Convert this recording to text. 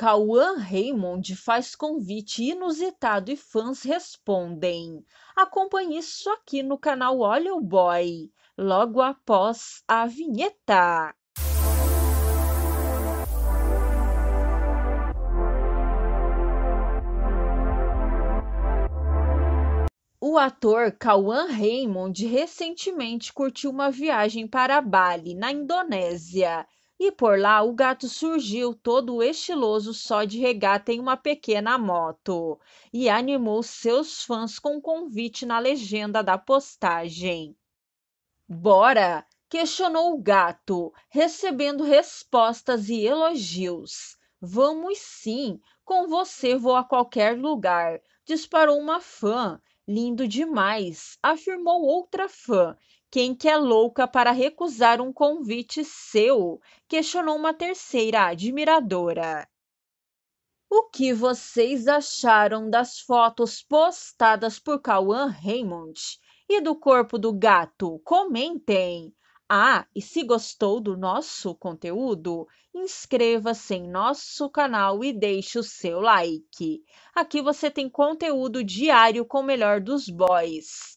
Cauã Raymond faz convite inusitado e fãs respondem. Acompanhe isso aqui no canal Olha o Boy, logo após a vinheta. O ator Kawan Raymond recentemente curtiu uma viagem para Bali, na Indonésia. E por lá o gato surgiu todo estiloso só de regata em uma pequena moto e animou seus fãs com um convite na legenda da postagem. Bora! questionou o gato, recebendo respostas e elogios. Vamos sim, com você vou a qualquer lugar, disparou uma fã. Lindo demais, afirmou outra fã, quem que é louca para recusar um convite seu? questionou uma terceira admiradora. O que vocês acharam das fotos postadas por Cauã Raymond e do corpo do gato? Comentem! Ah, e se gostou do nosso conteúdo, inscreva-se em nosso canal e deixe o seu like. Aqui você tem conteúdo diário com o melhor dos boys.